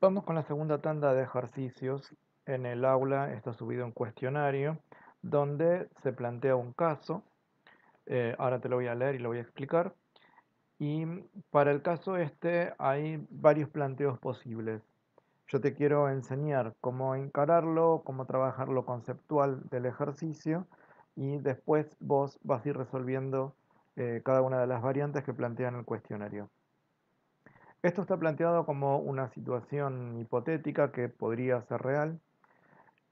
Vamos con la segunda tanda de ejercicios. En el aula está subido un cuestionario donde se plantea un caso. Eh, ahora te lo voy a leer y lo voy a explicar. Y para el caso este hay varios planteos posibles. Yo te quiero enseñar cómo encararlo, cómo trabajar lo conceptual del ejercicio y después vos vas a ir resolviendo eh, cada una de las variantes que plantean el cuestionario. Esto está planteado como una situación hipotética que podría ser real.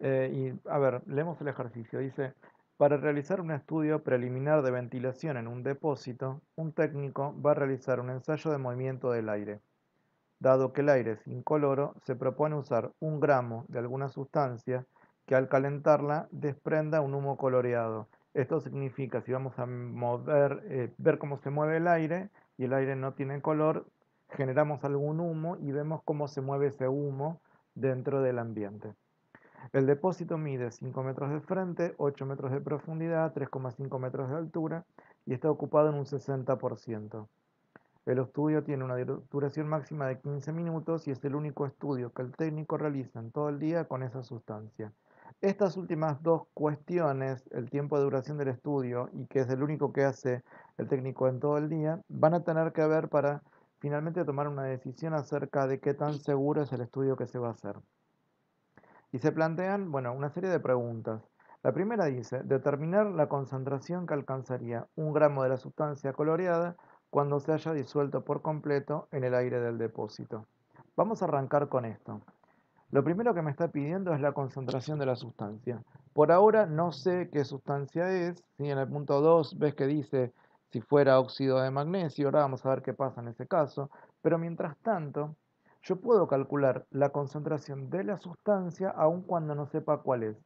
Eh, y a ver, leemos el ejercicio. Dice, para realizar un estudio preliminar de ventilación en un depósito, un técnico va a realizar un ensayo de movimiento del aire. Dado que el aire es incoloro, se propone usar un gramo de alguna sustancia que al calentarla desprenda un humo coloreado. Esto significa, si vamos a mover, eh, ver cómo se mueve el aire y el aire no tiene color, generamos algún humo y vemos cómo se mueve ese humo dentro del ambiente. El depósito mide 5 metros de frente, 8 metros de profundidad, 3,5 metros de altura y está ocupado en un 60%. El estudio tiene una duración máxima de 15 minutos y es el único estudio que el técnico realiza en todo el día con esa sustancia. Estas últimas dos cuestiones, el tiempo de duración del estudio y que es el único que hace el técnico en todo el día, van a tener que ver para finalmente tomar una decisión acerca de qué tan seguro es el estudio que se va a hacer. Y se plantean, bueno, una serie de preguntas. La primera dice, determinar la concentración que alcanzaría un gramo de la sustancia coloreada cuando se haya disuelto por completo en el aire del depósito. Vamos a arrancar con esto. Lo primero que me está pidiendo es la concentración de la sustancia. Por ahora no sé qué sustancia es. Si en el punto 2 ves que dice si fuera óxido de magnesio, ahora vamos a ver qué pasa en ese caso, pero mientras tanto, yo puedo calcular la concentración de la sustancia aun cuando no sepa cuál es,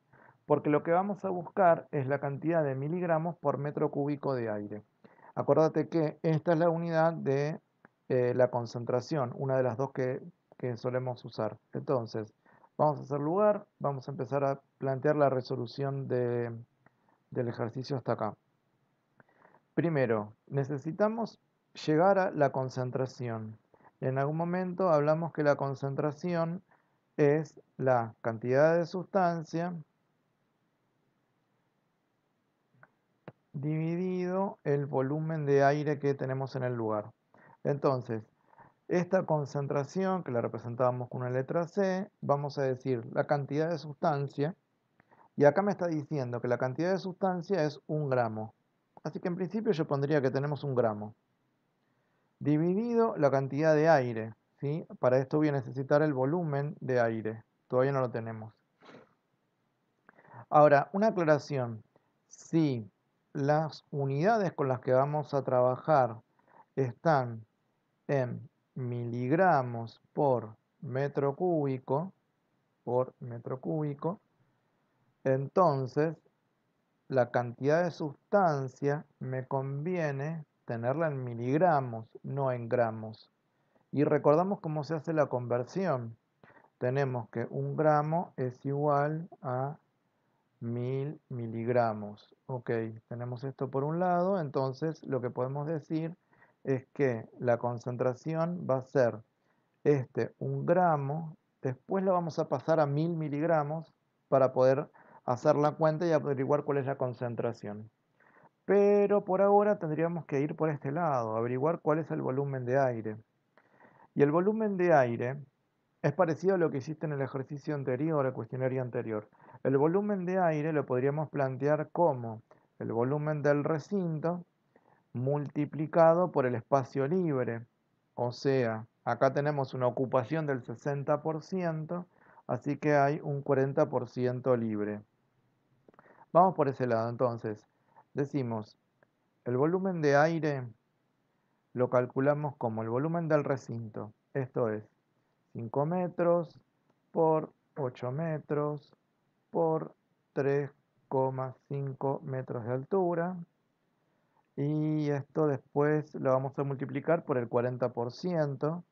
porque lo que vamos a buscar es la cantidad de miligramos por metro cúbico de aire. Acuérdate que esta es la unidad de eh, la concentración, una de las dos que, solemos usar. Entonces, vamos a hacer lugar, vamos a empezar a plantear la resolución del ejercicio hasta acá. Primero, necesitamos llegar a la concentración. En algún momento hablamos que la concentración es la cantidad de sustancia dividido el volumen de aire que tenemos en el lugar. Entonces, esta concentración, que la representábamos con una letra C, vamos a decir la cantidad de sustancia, y acá me está diciendo que la cantidad de sustancia es un gramo. Así que en principio yo pondría que tenemos un gramo. Dividido la cantidad de aire. ¿sí? Para esto voy a necesitar el volumen de aire. Todavía no lo tenemos. Ahora, una aclaración. Si las unidades con las que vamos a trabajar están en miligramos por metro cúbico, por metro cúbico, entonces la cantidad de sustancia me conviene tenerla en miligramos, no en gramos. Y recordamos cómo se hace la conversión. Tenemos que un gramo es igual a mil miligramos. Ok, tenemos esto por un lado, entonces lo que podemos decir es que la concentración va a ser este un gramo, después lo vamos a pasar a mil miligramos para poder hacer la cuenta y averiguar cuál es la concentración. Pero por ahora tendríamos que ir por este lado, averiguar cuál es el volumen de aire. Y el volumen de aire es parecido a lo que hiciste en el ejercicio anterior, el cuestionario anterior. El volumen de aire lo podríamos plantear como el volumen del recinto multiplicado por el espacio libre. O sea, acá tenemos una ocupación del 60%, así que hay un 40% libre. Vamos por ese lado entonces. Decimos, el volumen de aire lo calculamos como el volumen del recinto. Esto es 5 metros por 8 metros por 3,5 metros de altura. Y esto después lo vamos a multiplicar por el 40%.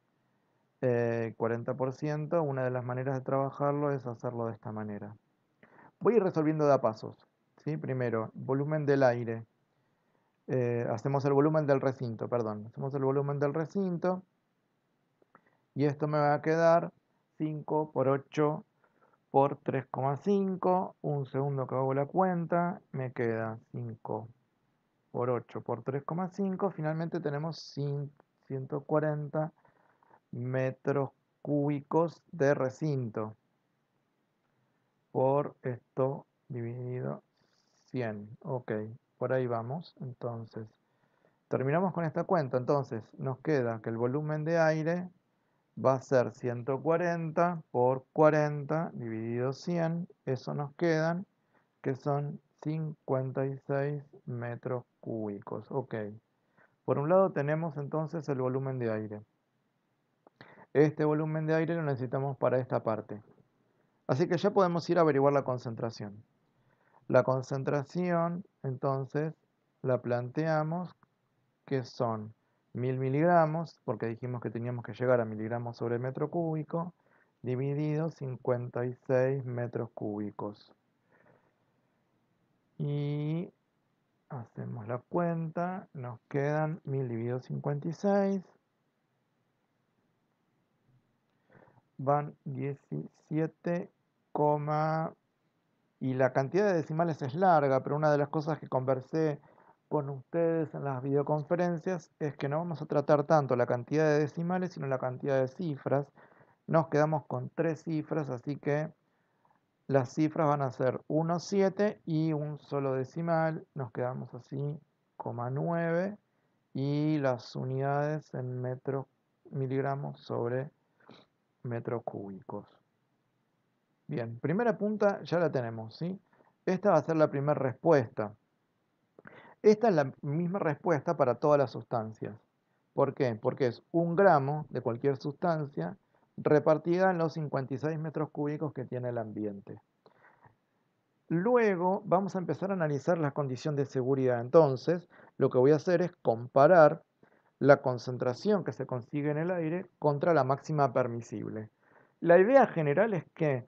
Eh, 40%, una de las maneras de trabajarlo es hacerlo de esta manera. Voy a ir resolviendo de a pasos. Primero, volumen del aire. Eh, hacemos el volumen del recinto, perdón. Hacemos el volumen del recinto. Y esto me va a quedar 5 por 8 por 3,5. Un segundo que hago la cuenta. Me queda 5 por 8 por 3,5. Finalmente tenemos 140 metros cúbicos de recinto por esto dividido 100. Ok, por ahí vamos. Entonces, terminamos con esta cuenta. Entonces, nos queda que el volumen de aire va a ser 140 por 40 dividido 100. Eso nos quedan que son 56 metros cúbicos. Ok. Por un lado tenemos entonces el volumen de aire. Este volumen de aire lo necesitamos para esta parte. Así que ya podemos ir a averiguar la concentración. La concentración, entonces, la planteamos que son 1000 miligramos, porque dijimos que teníamos que llegar a miligramos sobre metro cúbico, dividido 56 metros cúbicos. Y hacemos la cuenta, nos quedan 1000 dividido 56, van 17,5 y la cantidad de decimales es larga, pero una de las cosas que conversé con ustedes en las videoconferencias es que no vamos a tratar tanto la cantidad de decimales, sino la cantidad de cifras. Nos quedamos con tres cifras, así que las cifras van a ser 1,7 y un solo decimal. Nos quedamos así, 9 y las unidades en metros miligramos sobre metros cúbicos. Bien, primera punta ya la tenemos, ¿sí? Esta va a ser la primera respuesta. Esta es la misma respuesta para todas las sustancias. ¿Por qué? Porque es un gramo de cualquier sustancia repartida en los 56 metros cúbicos que tiene el ambiente. Luego vamos a empezar a analizar la condición de seguridad. Entonces, lo que voy a hacer es comparar la concentración que se consigue en el aire contra la máxima permisible. La idea general es que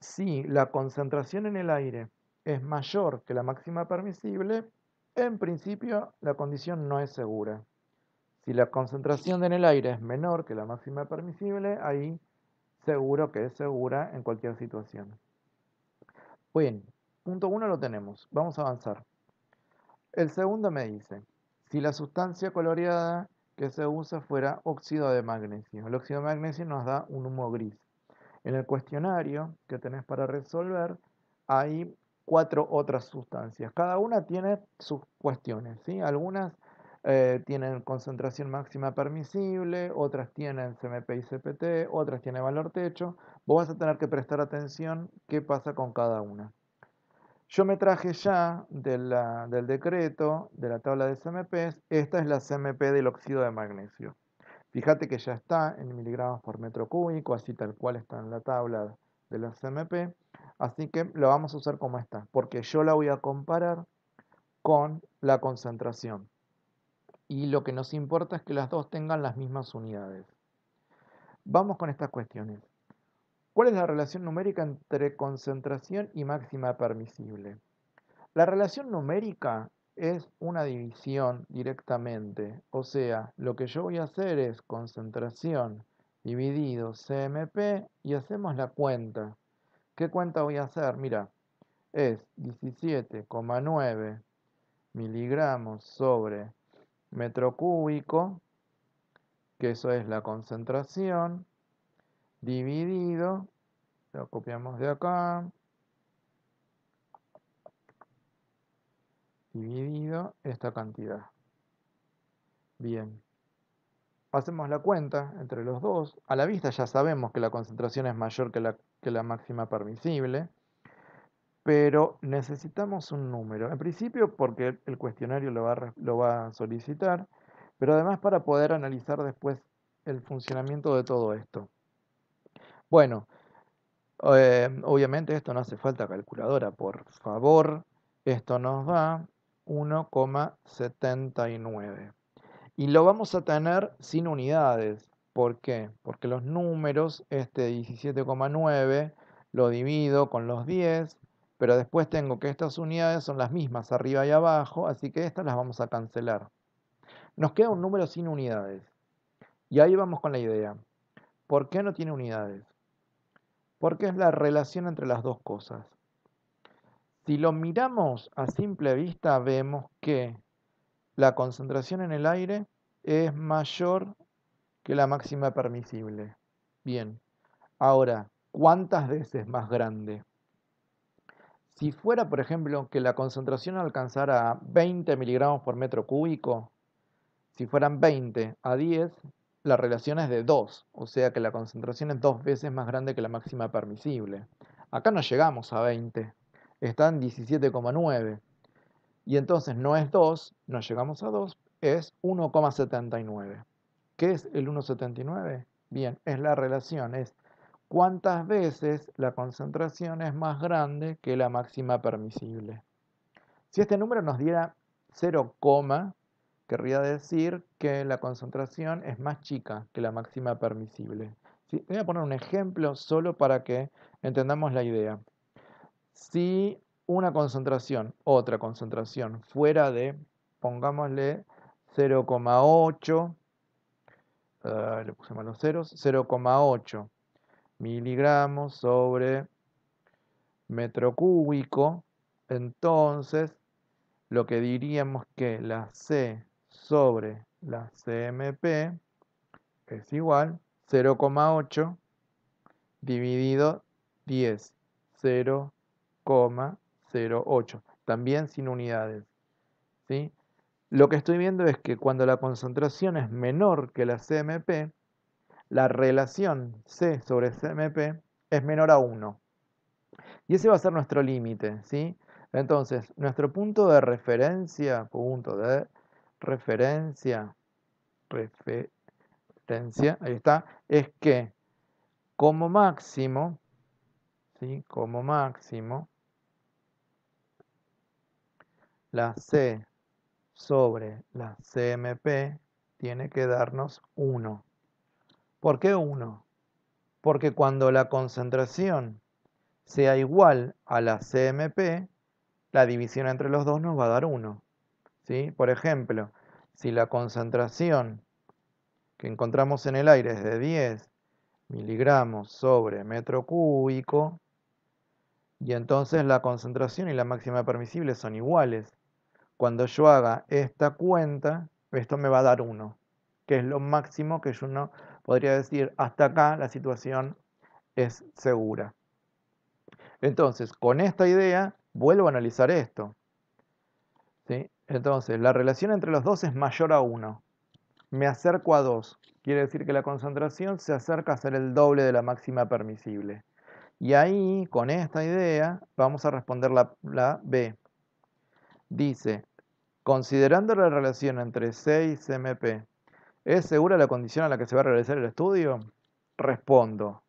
si la concentración en el aire es mayor que la máxima permisible, en principio la condición no es segura. Si la concentración en el aire es menor que la máxima permisible, ahí seguro que es segura en cualquier situación. Bien, punto uno lo tenemos. Vamos a avanzar. El segundo me dice, si la sustancia coloreada que se usa fuera óxido de magnesio. El óxido de magnesio nos da un humo gris. En el cuestionario que tenés para resolver hay cuatro otras sustancias. Cada una tiene sus cuestiones. ¿sí? Algunas eh, tienen concentración máxima permisible, otras tienen CMP y CPT, otras tienen valor techo. Vos vas a tener que prestar atención qué pasa con cada una. Yo me traje ya del decreto, de la tabla de CMP. esta es la CMP del óxido de magnesio. Fíjate que ya está en miligramos por metro cúbico, así tal cual está en la tabla de la CMP. Así que lo vamos a usar como está, porque yo la voy a comparar con la concentración. Y lo que nos importa es que las dos tengan las mismas unidades. Vamos con estas cuestiones. ¿Cuál es la relación numérica entre concentración y máxima permisible? La relación numérica es una división directamente. O sea, lo que yo voy a hacer es concentración dividido CMP y hacemos la cuenta. ¿Qué cuenta voy a hacer? Mira, es 17,9 miligramos sobre metro cúbico, que eso es la concentración, dividido, lo copiamos de acá, dividido esta cantidad. Bien. Hacemos la cuenta entre los dos. A la vista ya sabemos que la concentración es mayor que la, máxima permisible, pero necesitamos un número. En principio porque el cuestionario lo va, a solicitar, pero además para poder analizar después el funcionamiento de todo esto. Bueno, eh, obviamente esto no hace falta calculadora, por favor. Esto nos da 1,79. Y lo vamos a tener sin unidades. ¿Por qué? Porque los números, este 17,9, lo divido con los 10, pero después tengo que estas unidades son las mismas arriba y abajo, así que estas las vamos a cancelar. Nos queda un número sin unidades. Y ahí vamos con la idea. ¿Por qué no tiene unidades? Porque es la relación entre las dos cosas. Si lo miramos a simple vista, vemos que la concentración en el aire es mayor que la máxima permisible. Bien, ahora, ¿cuántas veces más grande? Si fuera, por ejemplo, que la concentración alcanzara 20 miligramos por metro cúbico, si fueran 20 a 10, la relación es de 2, o sea que la concentración es dos veces más grande que la máxima permisible. Acá no llegamos a 20, están 17,9. Y entonces no es 2, no llegamos a 2, es 1,79. ¿Qué es el 1,79? Bien, es la relación, es cuántas veces la concentración es más grande que la máxima permisible. Si este número nos diera 0, querría decir que la concentración es más chica que la máxima permisible. Voy a poner un ejemplo solo para que entendamos la idea. Si una concentración, otra concentración fuera de, pongámosle, 0,8, eh, le puse los ceros, 0,8 miligramos sobre metro cúbico, entonces lo que diríamos que la C sobre la CMP es igual 0,8 dividido 10, 0, 0,08, también sin unidades. ¿sí? Lo que estoy viendo es que cuando la concentración es menor que la CMP, la relación C sobre CMP es menor a 1. Y ese va a ser nuestro límite, ¿sí? Entonces, nuestro punto de referencia, punto de referencia, referencia, ahí está, es que como máximo, ¿sí? Como máximo, la C sobre la CMP tiene que darnos 1. ¿Por qué 1? Porque cuando la concentración sea igual a la CMP, la división entre los dos nos va a dar 1. Por ejemplo, si la concentración que encontramos en el aire es de 10 miligramos sobre metro cúbico, y entonces la concentración y la máxima permisible son iguales. Cuando yo haga esta cuenta, esto me va a dar 1, que es lo máximo que yo no podría decir, hasta acá la situación es segura. Entonces, con esta idea, vuelvo a analizar esto. Entonces, la relación entre los dos es mayor a 1. Me acerco a 2. Quiere decir que la concentración se acerca a ser el doble de la máxima permisible. Y ahí, con esta idea, vamos a responder la B. Dice, Considerando la relación entre C y CMP, ¿es segura la condición a la que se va a realizar el estudio? Respondo,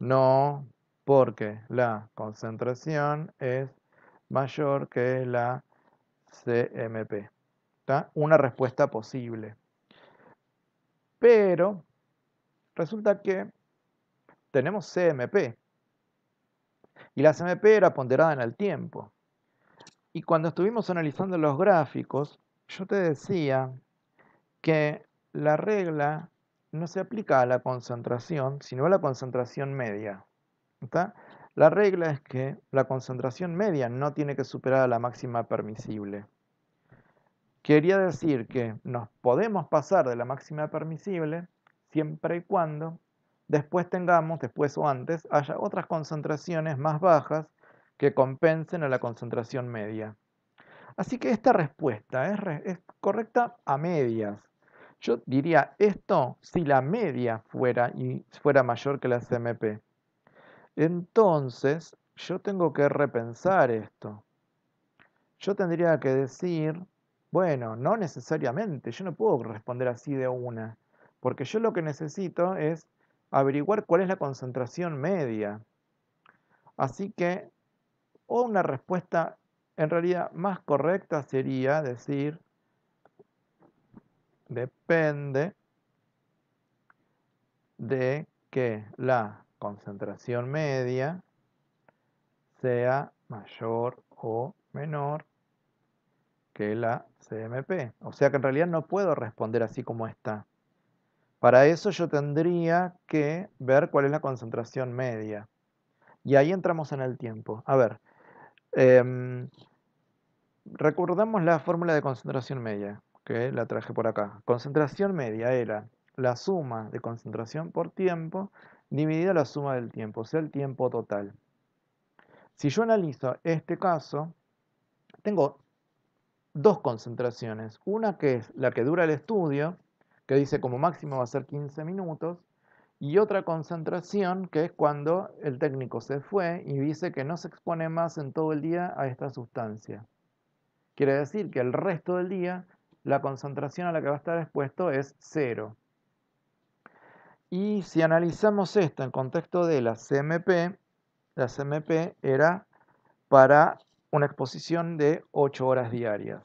no, porque la concentración es mayor que la CMP. Una respuesta posible. Pero resulta que tenemos CMP. Y la CMP era ponderada en el tiempo. Y cuando estuvimos analizando los gráficos, yo te decía que la regla no se aplica a la concentración, sino a la concentración media. La regla es que la concentración media no tiene que superar a la máxima permisible. Quería decir que nos podemos pasar de la máxima permisible siempre y cuando después tengamos, después o antes, haya otras concentraciones más bajas que compensen a la concentración media. Así que esta respuesta es, correcta a medias. Yo diría esto si la media fuera, y fuera mayor que la CMP. Entonces, yo tengo que repensar esto. Yo tendría que decir, bueno, no necesariamente, yo no puedo responder así de una, porque yo lo que necesito es averiguar cuál es la concentración media. Así que o una respuesta en realidad más correcta sería decir, depende de que la concentración media sea mayor o menor que la CMP. O sea que en realidad no puedo responder así como está. Para eso yo tendría que ver cuál es la concentración media. Y ahí entramos en el tiempo. A ver, eh, recordamos la fórmula de concentración media, que la traje por acá. Concentración media era la suma de concentración por tiempo dividida la suma del tiempo, o sea, el tiempo total. Si yo analizo este caso, tengo dos concentraciones. Una que es la que dura el estudio, que dice como máximo va a ser 15 minutos, y otra concentración que es cuando el técnico se fue y dice que no se expone más en todo el día a esta sustancia. Quiere decir que el resto del día la concentración a la que va a estar expuesto es cero. Y si analizamos esto en contexto de la CMP, la CMP era para una exposición de 8 horas diarias.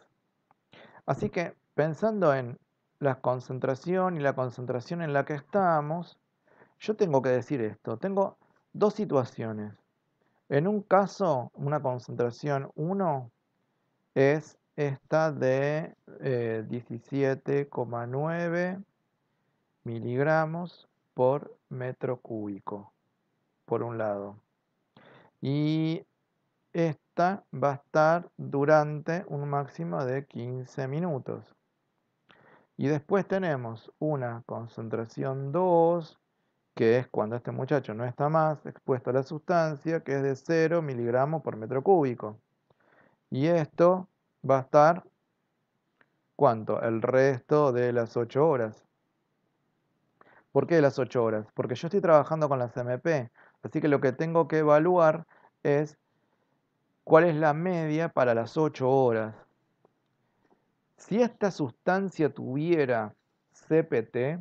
Así que pensando en la concentración y la concentración en la que estamos, yo tengo que decir esto, tengo dos situaciones. En un caso, una concentración 1 es esta de 17,9 eh, miligramos por metro cúbico, por un lado. Y esta va a estar durante un máximo de 15 minutos. Y después tenemos una concentración 2 que es cuando este muchacho no está más expuesto a la sustancia, que es de 0 miligramos por metro cúbico. Y esto va a estar, ¿cuánto? El resto de las 8 horas. ¿Por qué las 8 horas? Porque yo estoy trabajando con la CMP, así que lo que tengo que evaluar es cuál es la media para las 8 horas. Si esta sustancia tuviera CPT,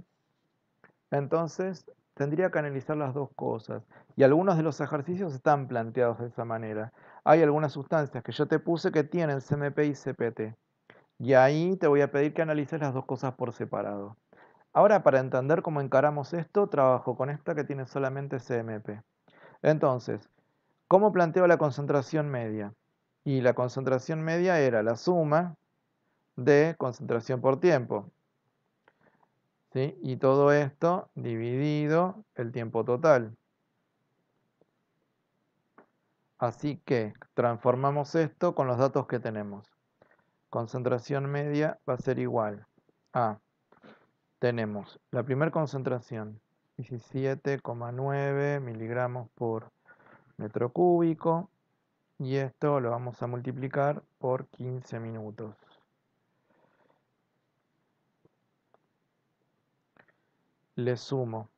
entonces tendría que analizar las dos cosas. Y algunos de los ejercicios están planteados de esa manera. Hay algunas sustancias que yo te puse que tienen CMP y CPT. Y ahí te voy a pedir que analices las dos cosas por separado. Ahora, para entender cómo encaramos esto, trabajo con esta que tiene solamente CMP. Entonces, ¿cómo planteo la concentración media? Y la concentración media era la suma de concentración por tiempo. Y todo esto dividido el tiempo total. Así que transformamos esto con los datos que tenemos. Concentración media va a ser igual a, tenemos la primera concentración, 17,9 miligramos por metro cúbico, y esto lo vamos a multiplicar por 15 minutos. le sumo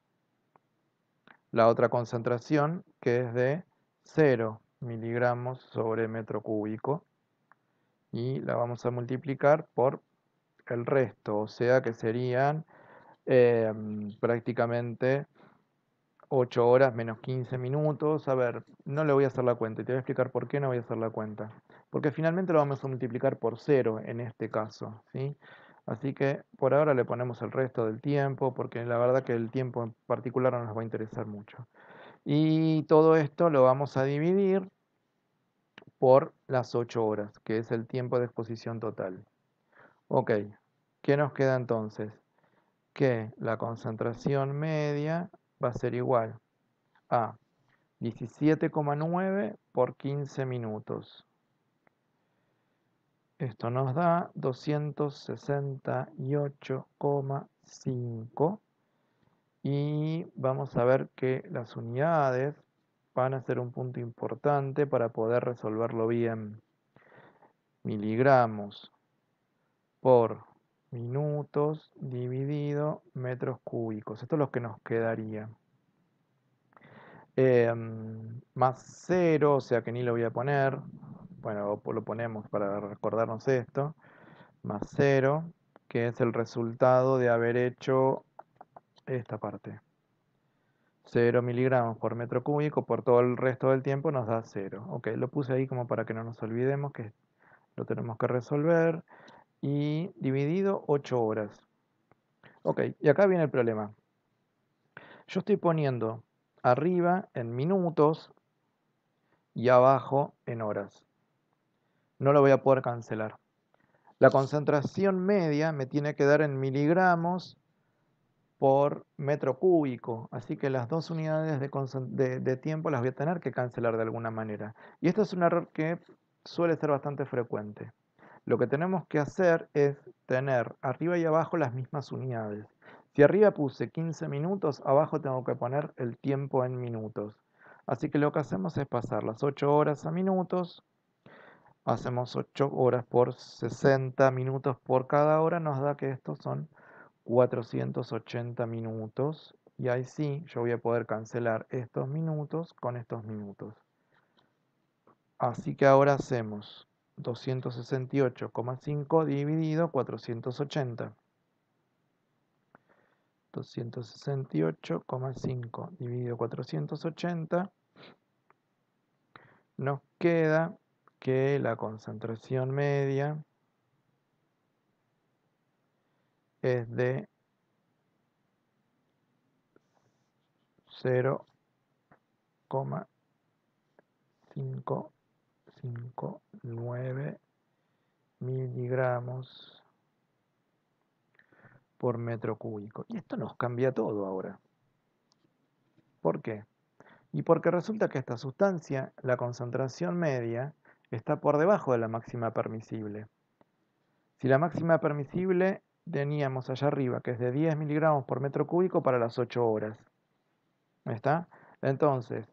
la otra concentración que es de 0 miligramos sobre metro cúbico y la vamos a multiplicar por el resto, o sea que serían em, prácticamente 8 horas menos 15 minutos. A ver, no le voy a hacer la cuenta y te voy a explicar por qué no voy a hacer la cuenta. Porque finalmente lo vamos a multiplicar por 0 en este caso, ¿sí? Así que por ahora le ponemos el resto del tiempo, porque la verdad que el tiempo en particular no nos va a interesar mucho. Y todo esto lo vamos a dividir por las 8 horas, que es el tiempo de exposición total. Ok, ¿qué nos queda entonces? Que la concentración media va a ser igual a 17,9 por 15 minutos. Esto nos da 268,5 y vamos a ver que las unidades van a ser un punto importante para poder resolverlo bien. Miligramos por minutos dividido metros cúbicos. Esto es lo que nos quedaría. Em, más cero o sea que ni lo voy a poner bueno, lo ponemos para recordarnos esto, más 0, que es el resultado de haber hecho esta parte. 0 miligramos por metro cúbico por todo el resto del tiempo nos da 0. Ok, lo puse ahí como para que no nos olvidemos que lo tenemos que resolver. Y dividido 8 horas. Ok, y acá viene el problema. Yo estoy poniendo arriba en minutos y abajo en horas no lo voy a poder cancelar. La concentración media me tiene que dar en miligramos por metro cúbico, así que las dos unidades de, tiempo las voy a tener que cancelar de alguna manera. Y esto es un error que suele ser bastante frecuente. Lo que tenemos que hacer es tener arriba y abajo las mismas unidades. Si arriba puse 15 minutos, abajo tengo que poner el tiempo en minutos. Así que lo que hacemos es pasar las 8 horas a minutos, hacemos 8 horas por 60 minutos por cada hora, nos da que estos son 480 minutos. Y ahí sí, yo voy a poder cancelar estos minutos con estos minutos. Así que ahora hacemos 268,5 dividido 480. 268,5 dividido 480 nos queda que la concentración media es de 0,559 miligramos por metro cúbico. Y esto nos cambia todo ahora. ¿Por qué? Y porque resulta que esta sustancia, la concentración media, está por debajo de la máxima permisible. Si la máxima permisible teníamos allá arriba, que es de 10 miligramos por metro cúbico para las 8 horas. ¿Está? Entonces,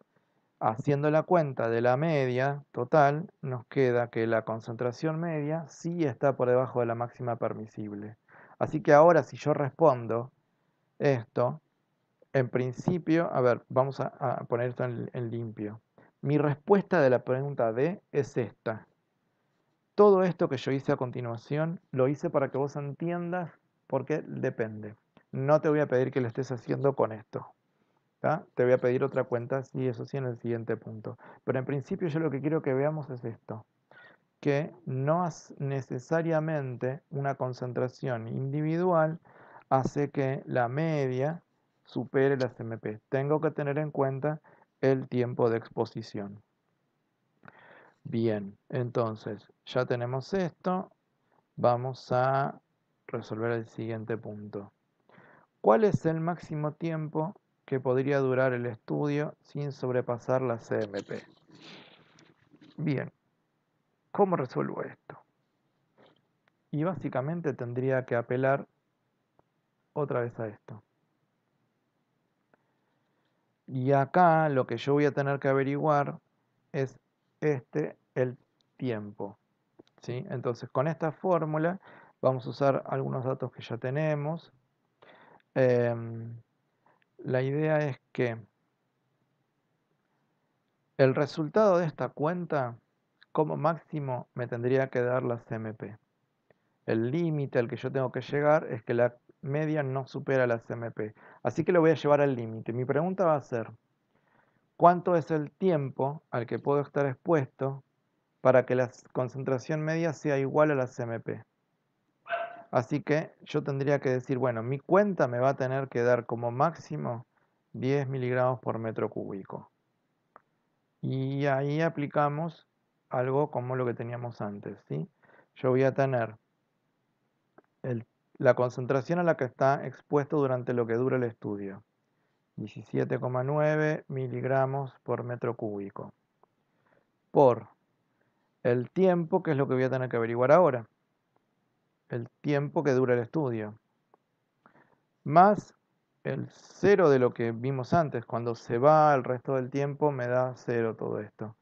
haciendo la cuenta de la media total, nos queda que la concentración media sí está por debajo de la máxima permisible. Así que ahora si yo respondo esto, en principio, a ver, vamos a, poner esto en limpio. Mi respuesta de la pregunta D es esta. Todo esto que yo hice a continuación lo hice para que vos entiendas por qué depende. No te voy a pedir que lo estés haciendo con esto. Te voy a pedir otra cuenta, sí, eso sí, en el siguiente punto. Pero en principio yo lo que quiero que veamos es esto. Que no es necesariamente una concentración individual hace que la media supere las MP. Tengo que tener en cuenta el tiempo de exposición. Bien, entonces ya tenemos esto. Vamos a resolver el siguiente punto. ¿Cuál es el máximo tiempo que podría durar el estudio sin sobrepasar la CMP? Bien, ¿cómo resuelvo esto? Y básicamente tendría que apelar otra vez a esto. Y acá lo que yo voy a tener que averiguar es este, el tiempo. ¿sí? Entonces con esta fórmula vamos a usar algunos datos que ya tenemos. Em, la idea es que el resultado de esta cuenta como máximo me tendría que dar la CMP. El límite al que yo tengo que llegar es que la, media no supera la CMP. Así que lo voy a llevar al límite. Mi pregunta va a ser, ¿cuánto es el tiempo al que puedo estar expuesto para que la concentración media sea igual a la CMP? Así que yo tendría que decir, bueno, mi cuenta me va a tener que dar como máximo 10 miligramos por metro cúbico. Y ahí aplicamos algo como lo que teníamos antes. ¿sí? Yo voy a tener el la concentración a la que está expuesto durante lo que dura el estudio, 17,9 miligramos por metro cúbico, por el tiempo, que es lo que voy a tener que averiguar ahora, el tiempo que dura el estudio, más el cero de lo que vimos antes, cuando se va el resto del tiempo me da cero todo esto.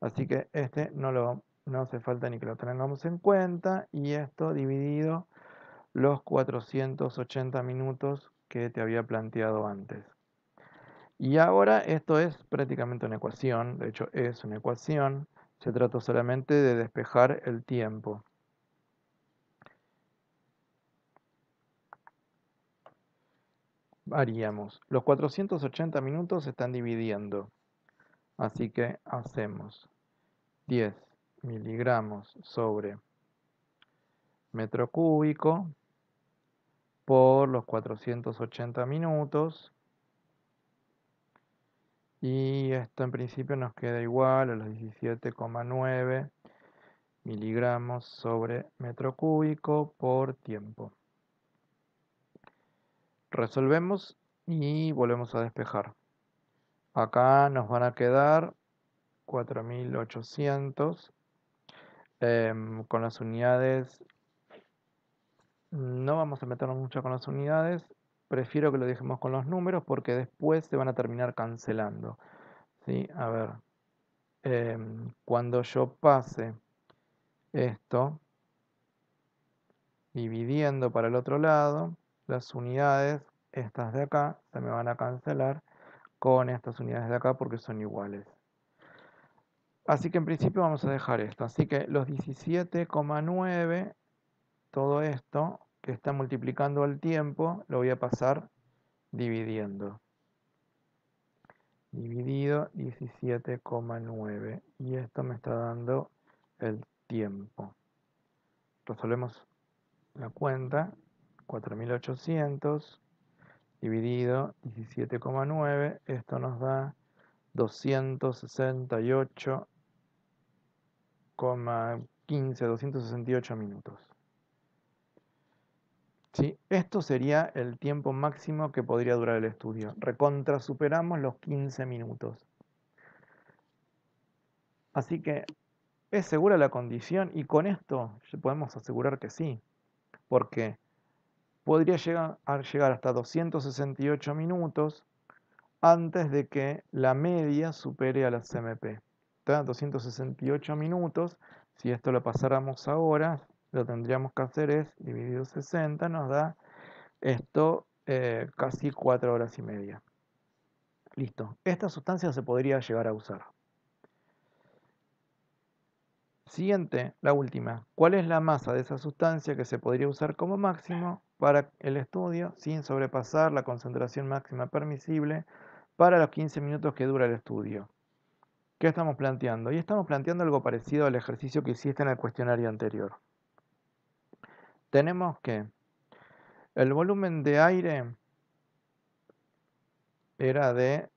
Así que este no, lo, no hace falta ni que lo tengamos en cuenta y esto dividido los 480 minutos que te había planteado antes. Y ahora esto es prácticamente una ecuación, de hecho es una ecuación, se trata solamente de despejar el tiempo. Varíamos los 480 minutos se están dividiendo, así que hacemos 10 miligramos sobre metro cúbico por los 480 minutos. Y esto en principio nos queda igual a los 17,9 miligramos sobre metro cúbico por tiempo. Resolvemos y volvemos a despejar. Acá nos van a quedar 4800 em, con las unidades no vamos a meternos mucho con las unidades. Prefiero que lo dejemos con los números porque después se van a terminar cancelando. ¿Sí? A ver. Em, cuando yo pase esto, dividiendo para el otro lado, las unidades, estas de acá, se me van a cancelar con estas unidades de acá porque son iguales. Así que en principio vamos a dejar esto. Así que los 17,9 todo esto que está multiplicando al tiempo lo voy a pasar dividiendo. Dividido 17,9 y esto me está dando el tiempo. Resolvemos la cuenta 4800 dividido 17,9 esto nos da 268,15 268 minutos. Esto sería el tiempo máximo que podría durar el estudio. Recontra superamos los 15 minutos. Así que, ¿es segura la condición? Y con esto podemos asegurar que sí, porque podría llegar, a llegar hasta 268 minutos antes de que la media supere a la CMP. 268 minutos, si esto lo pasáramos ahora, lo tendríamos que hacer es dividido 60, nos da esto eh, casi 4 horas y media. Listo. Esta sustancia se podría llegar a usar. Siguiente, la última. ¿Cuál es la masa de esa sustancia que se podría usar como máximo para el estudio sin sobrepasar la concentración máxima permisible para los 15 minutos que dura el estudio? ¿Qué estamos planteando? Y estamos planteando algo parecido al ejercicio que hiciste en el cuestionario anterior tenemos que el volumen de aire era de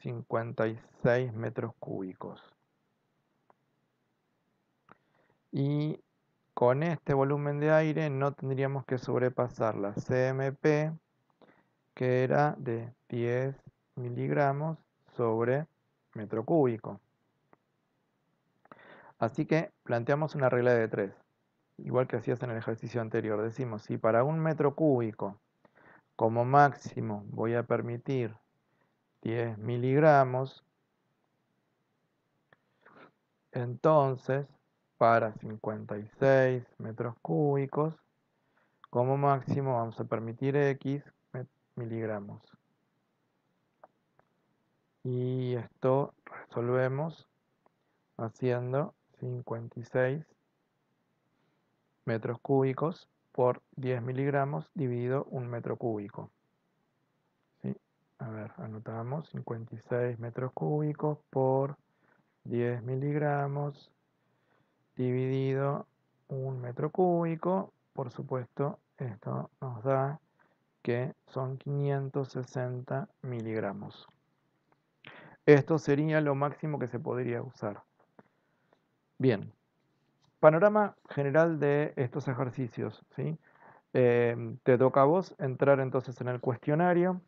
56 metros cúbicos. Y con este volumen de aire no tendríamos que sobrepasar la CMP, que era de 10 miligramos sobre metro cúbico. Así que planteamos una regla de 3 igual que hacías en el ejercicio anterior, decimos, si para un metro cúbico como máximo voy a permitir 10 miligramos, entonces para 56 metros cúbicos, como máximo vamos a permitir X miligramos. Y esto resolvemos haciendo 56 metros cúbicos por 10 miligramos dividido un metro cúbico. A ver, anotamos 56 metros cúbicos por 10 miligramos dividido un metro cúbico. Por supuesto, esto nos da que son 560 miligramos. Esto sería lo máximo que se podría usar. Bien, panorama general de estos ejercicios. Em, te toca a vos entrar entonces en el cuestionario,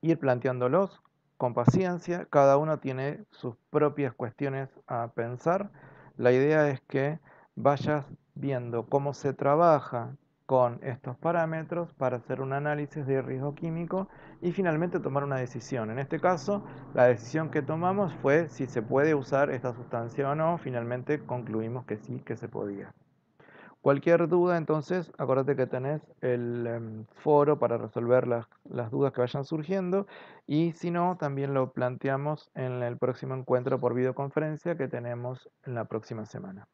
ir planteándolos con paciencia. Cada uno tiene sus propias cuestiones a pensar. La idea es que vayas viendo cómo se trabaja con estos parámetros para hacer un análisis de riesgo químico y finalmente tomar una decisión. En este caso, la decisión que tomamos fue si se puede usar esta sustancia o no. Finalmente concluimos que sí, que se podía. Cualquier duda, entonces, acuérdate que tenés el em, foro para resolver las, las dudas que vayan surgiendo y si no, también lo planteamos en el próximo encuentro por videoconferencia que tenemos en la próxima semana.